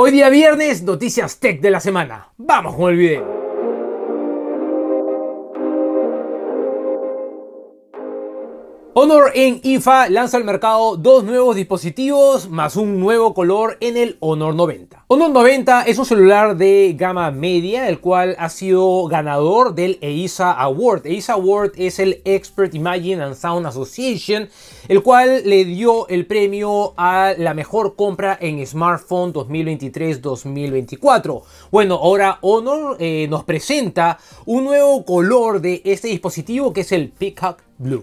Hoy día viernes, noticias tech de la semana. Vamos con el video. Honor en IFA lanza al mercado dos nuevos dispositivos más un nuevo color en el Honor 90. Honor 90 es un celular de gama media, el cual ha sido ganador del EISA Award. EISA Award es el Expert Imagine and Sound Association, el cual le dio el premio a la mejor compra en smartphone 2023-2024. Bueno, ahora Honor eh, nos presenta un nuevo color de este dispositivo que es el Peacock Blue.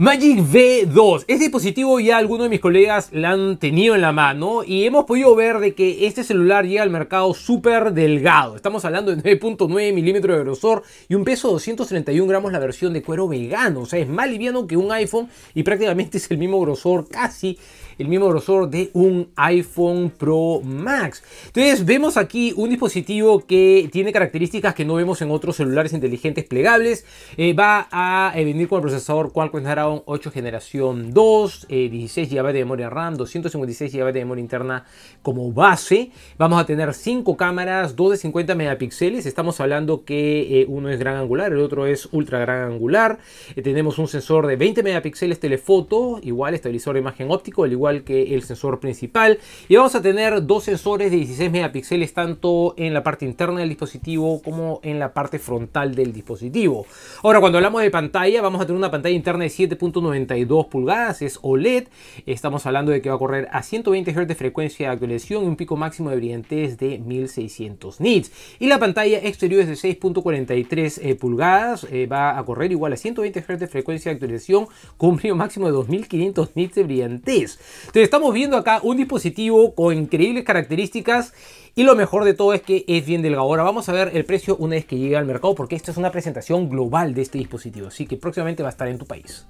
Magic V2, este dispositivo ya algunos de mis colegas la han tenido en la mano y hemos podido ver de que este celular llega al mercado súper delgado. Estamos hablando de 9.9 milímetros de grosor y un peso de 231 gramos la versión de cuero vegano. O sea, es más liviano que un iPhone y prácticamente es el mismo grosor, casi el mismo grosor de un iPhone Pro Max. Entonces vemos aquí un dispositivo que tiene características que no vemos en otros celulares inteligentes plegables. Eh, va a eh, venir con el procesador Qualcomm Snapdragon 8 generación 2, 16 GB de memoria RAM, 256 GB de memoria interna como base. Vamos a tener 5 cámaras, 2 de 50 megapíxeles. Estamos hablando que eh, uno es gran angular, el otro es ultra gran angular. Eh, tenemos un sensor de 20 megapíxeles telefoto, igual estabilizador de imagen óptico, al igual que el sensor principal. Y vamos a tener dos sensores de 16 megapíxeles tanto en la parte interna del dispositivo como en la parte frontal del dispositivo. Ahora, cuando hablamos de pantalla, vamos a tener una pantalla interna de 7 7.92 pulgadas, es OLED, estamos hablando de que va a correr a 120 Hz de frecuencia de actualización y un pico máximo de brillantez de 1600 nits. Y la pantalla exterior es de 6.43 eh, pulgadas, eh, va a correr igual a 120 Hz de frecuencia de actualización con un brillo máximo de 2500 nits de brillantez. Entonces estamos viendo acá un dispositivo con increíbles características y lo mejor de todo es que es bien delgado. Ahora vamos a ver el precio una vez que llegue al mercado porque esta es una presentación global de este dispositivo, así que próximamente va a estar en tu país.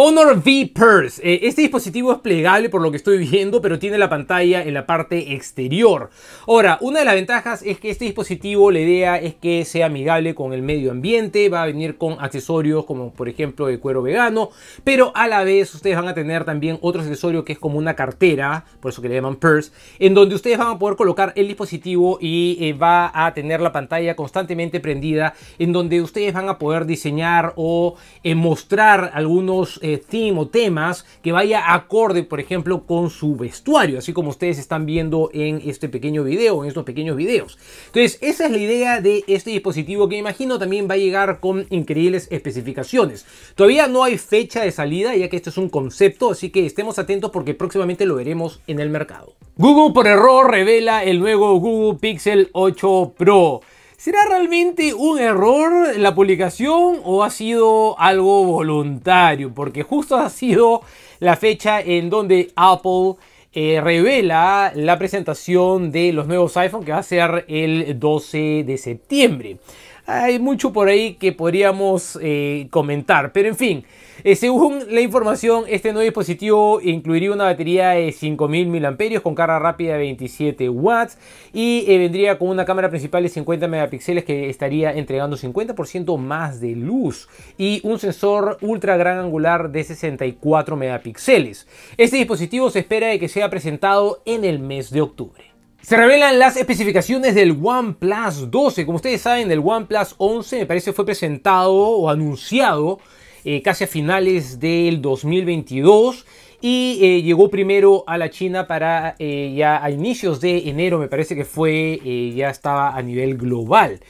Honor V Purse. Eh, este dispositivo es plegable por lo que estoy viendo, pero tiene la pantalla en la parte exterior. Ahora, una de las ventajas es que este dispositivo, la idea es que sea amigable con el medio ambiente, va a venir con accesorios como por ejemplo de cuero vegano, pero a la vez ustedes van a tener también otro accesorio que es como una cartera, por eso que le llaman Purse, en donde ustedes van a poder colocar el dispositivo y eh, va a tener la pantalla constantemente prendida, en donde ustedes van a poder diseñar o eh, mostrar algunos... Eh, o temas que vaya acorde, por ejemplo, con su vestuario, así como ustedes están viendo en este pequeño video, en estos pequeños videos. Entonces, esa es la idea de este dispositivo que imagino también va a llegar con increíbles especificaciones. Todavía no hay fecha de salida, ya que este es un concepto, así que estemos atentos porque próximamente lo veremos en el mercado. Google por error revela el nuevo Google Pixel 8 Pro. ¿Será realmente un error la publicación o ha sido algo voluntario? Porque justo ha sido la fecha en donde Apple eh, revela la presentación de los nuevos iPhone que va a ser el 12 de septiembre hay mucho por ahí que podríamos eh, comentar. Pero en fin, eh, según la información, este nuevo dispositivo incluiría una batería de 5000 mAh con carga rápida de 27 watts y eh, vendría con una cámara principal de 50 megapíxeles que estaría entregando 50% más de luz y un sensor ultra gran angular de 64 megapíxeles. Este dispositivo se espera de que sea presentado en el mes de octubre. Se revelan las especificaciones del OnePlus 12. Como ustedes saben, el OnePlus 11 me parece fue presentado o anunciado eh, casi a finales del 2022 y eh, llegó primero a la China para eh, ya a inicios de enero, me parece que fue, ya estaba a nivel global.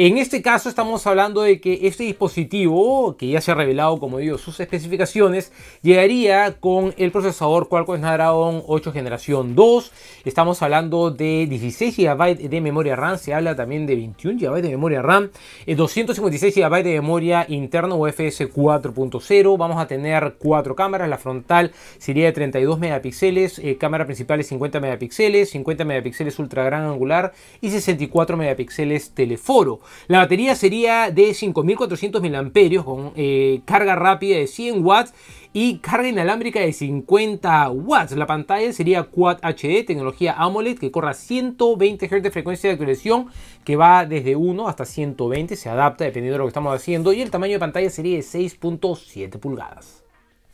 En este caso estamos hablando de que este dispositivo, que ya se ha revelado, como digo, sus especificaciones, llegaría con el procesador Qualcomm Snapdragon 8 generación 2. Estamos hablando de 16 GB de memoria RAM, se habla también de 21 GB de memoria RAM, 256 eh, GB de memoria interna UFS 4.0, vamos a tener cuatro cámaras, la frontal sería de 32 megapíxeles, eh, cámara principal es 50 megapíxeles, 50 megapíxeles ultra gran angular y 64 megapíxeles teleforo. La batería sería de 5400 mAh con eh, carga rápida de 100 watts y carga inalámbrica de 50 watts. La pantalla sería Quad HD, tecnología AMOLED que corra 120 Hz de frecuencia de actualización que va desde 1 hasta 120, se adapta dependiendo de lo que estamos haciendo y el tamaño de pantalla sería de 6.7 pulgadas.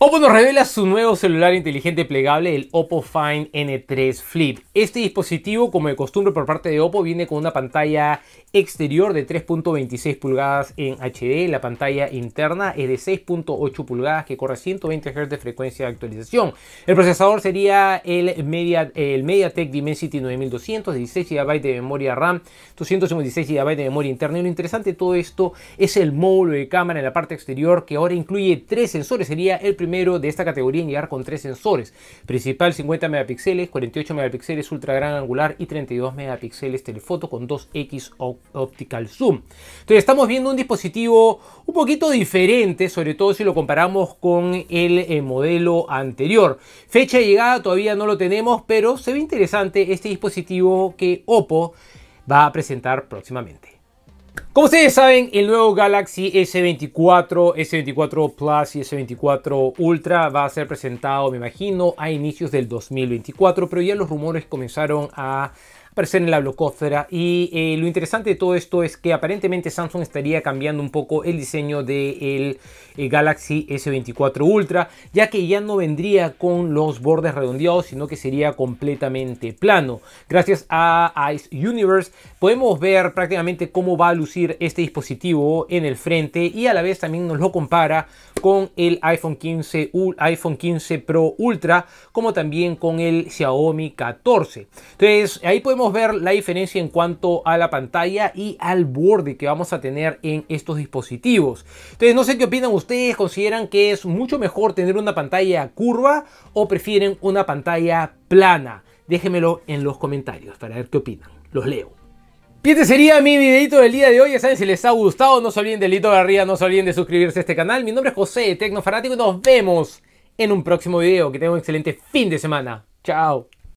Oppo nos revela su nuevo celular inteligente plegable, el Oppo Find N3 Flip. Este dispositivo, como de costumbre por parte de Oppo, viene con una pantalla exterior de 3.26 pulgadas en HD, la pantalla interna es de 6.8 pulgadas que corre 120 Hz de frecuencia de actualización. El procesador sería el, MediaTek Dimensity 9200, 16 GB de memoria RAM, 256 GB de memoria interna. Y lo interesante de todo esto es el módulo de cámara en la parte exterior que ahora incluye tres sensores, sería el primer de esta categoría en llegar con tres sensores. Principal 50 megapíxeles, 48 megapíxeles ultra gran angular y 32 megapíxeles telefoto con 2x optical zoom. Entonces estamos viendo un dispositivo un poquito diferente, sobre todo si lo comparamos con el, el eh, modelo anterior. Fecha de llegada todavía no lo tenemos, pero se ve interesante este dispositivo que Oppo va a presentar próximamente. Como ustedes saben, el nuevo Galaxy S24, S24 Plus y S24 Ultra va a ser presentado, me imagino, a inicios del 2024, pero ya los rumores comenzaron a aparecer en la blocósfera. Y eh, lo interesante de todo esto es que aparentemente Samsung estaría cambiando un poco el diseño del eh, Galaxy S24 Ultra, ya que ya no vendría con los bordes redondeados, sino que sería completamente plano. Gracias a Ice Universe podemos ver prácticamente cómo va a lucir este dispositivo en el frente y a la vez también nos lo compara con el iPhone 15, iPhone 15 Pro Ultra, como también con el Xiaomi 14. Entonces ahí podemos ver la diferencia en cuanto a la pantalla y al borde que vamos a tener en estos dispositivos. Entonces, no sé qué opinan ustedes, consideran que es mucho mejor tener una pantalla curva o prefieren una pantalla plana. Déjenmelo en los comentarios para ver qué opinan. Los leo. este sería mi videito del día de hoy. Ya saben, si les ha gustado, no se olviden del de arriba, no se olviden de suscribirse a este canal. Mi nombre es José, Tecnofanático, y nos vemos en un próximo video. Que tengan un excelente fin de semana. Chao.